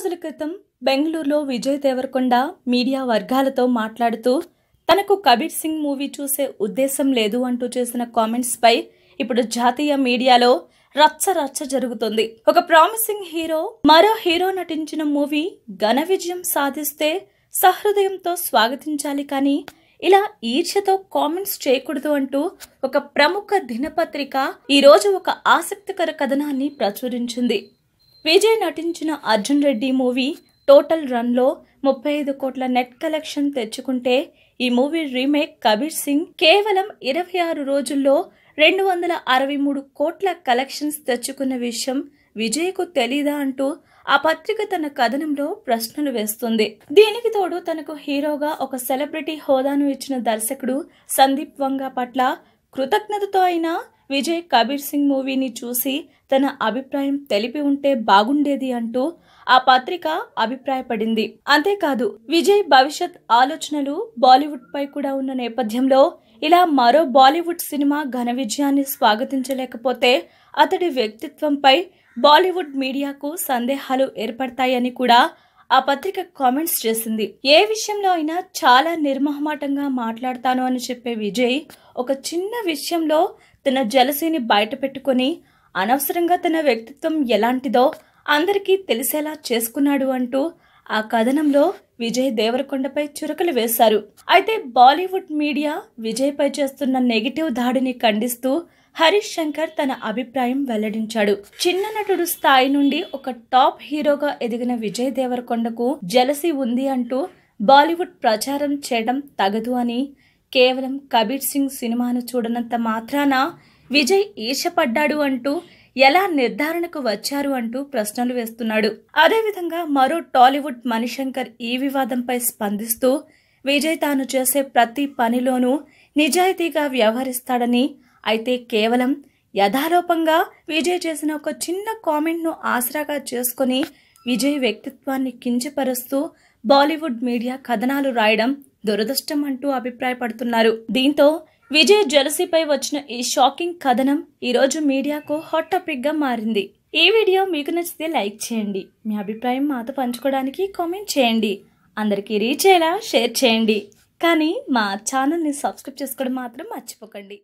రోజుల క్రితం బెంగళూరులో విజయ్ దేవరకొండ మీడియా వర్గాలతో మాట్లాడుతూ తనకు కబీర్ సింగ్ మూవీ చూసే ఉద్దేశం లేదు అంటూ చేసిన కామెంట్స్పై ఇప్పుడు జాతీయ మీడియాలో రచ్చ రచ్చ జరుగుతుంది ఒక ప్రామిసింగ్ హీరో మరో హీరో నటించిన మూవీ ఘన విజయం సాధిస్తే సహృదయంతో స్వాగతించాలి కానీ ఇలా ఈర్ష్యతో కామెంట్స్ చేయకూడదు అంటూ ఒక ప్రముఖ దినపత్రిక ఈరోజు ఒక ఆసక్తికర కథనాన్ని ప్రచురించింది విజయ్ నటించిన అర్జున్ రెడ్డి మూవీ టోటల్ రన్లో ముప్పై ఐదు కోట్ల నెట్ కలెక్షన్ తెచ్చుకుంటే ఈ మూవీ రీమేక్ కబీర్ సింగ్ కేవలం ఇరవై ఆరు రోజుల్లో రెండు వందల అరవై మూడు కోట్ల కలెక్షన్స్ తెచ్చుకున్న విషయం విజయ్కు తెలీదా అంటూ ఆ పత్రిక తన కథనంలో ప్రశ్నలు వేస్తుంది దీనికి తోడు తనకు హీరోగా ఒక సెలబ్రిటీ హోదాను ఇచ్చిన దర్శకుడు సందీప్ వంగా పట్ల కృతజ్ఞతతో అయినా విజయ్ కబీర్ సింగ్ మూవీని చూసి తన అభిప్రాయం తెలిపి ఉంటే బాగుండేది అంటూ ఆ పత్రిక అభిప్రాయపడింది అంతేకాదు విజయ్ భవిష్యత్ ఆలోచనలు బాలీవుడ్ పై కూడా ఉన్న నేపథ్యంలో ఇలా మరో బాలీవుడ్ సినిమా ఘన విజయాన్ని స్వాగతించలేకపోతే అతడి వ్యక్తిత్వంపై బాలీవుడ్ మీడియాకు సందేహాలు ఏర్పడతాయని కూడా ఆ పత్రిక కామెంట్స్ చేసింది ఏ విషయంలో అయినా చాలా నిర్మహమాటంగా మాట్లాడతాను అని చెప్పే విజయ్ ఒక చిన్న విషయంలో తన జలసీని బయట పెట్టుకొని అనవసరంగా తన వ్యక్తిత్వం ఎలాంటిదో అందరికీ తెలిసేలా చేసుకున్నాడు అంటూ ఆ కథనంలో విజయ్ దేవరకొండపై చురకలు వేశారు అయితే బాలీవుడ్ మీడియా విజయ్పై చేస్తున్న నెగిటివ్ దాడిని ఖండిస్తూ హరీష్ శంకర్ తన అభిప్రాయం వెల్లడించాడు చిన్న నటుడు స్థాయి నుండి ఒక టాప్ హీరోగా ఎదిగిన విజయ్ దేవరకొండకు జలసి ఉంది అంటూ బాలీవుడ్ ప్రచారం చేయడం తగదు అని కేవలం కబీర్ సింగ్ సినిమాను చూడనంత మాత్రాన విజయ్ ఈర్షపడ్డాడు అంటూ ఎలా నిర్ధారణకు వచ్చారు అంటూ ప్రశ్నలు వేస్తున్నాడు అదేవిధంగా మరో టాలీవుడ్ మణిశంకర్ ఈ వివాదంపై స్పందిస్తూ విజయ్ తాను చేసే ప్రతి పనిలోనూ నిజాయితీగా వ్యవహరిస్తాడని అయితే కేవలం యథాలోపంగా విజయ్ చేసిన ఒక చిన్న కామెంట్ను ఆసరాగా చేసుకుని విజయ్ వ్యక్తిత్వాన్ని కించపరుస్తూ బాలీవుడ్ మీడియా కథనాలు రాయడం దురదృష్టం అంటూ అభిప్రాయపడుతున్నారు దీంతో విజయ్ జలసిపై వచ్చిన ఈ షాకింగ్ కథనం ఈరోజు మీడియాకు హాట్ టాపిక్గా మారింది ఈ వీడియో మీకు నచ్చితే లైక్ చేయండి మీ అభిప్రాయం మాతో పంచుకోవడానికి కామెంట్ చేయండి అందరికీ రీచ్ అయ్యేలా షేర్ చేయండి కానీ మా ఛానల్ని సబ్స్క్రైబ్ చేసుకోవడం మాత్రం మర్చిపోకండి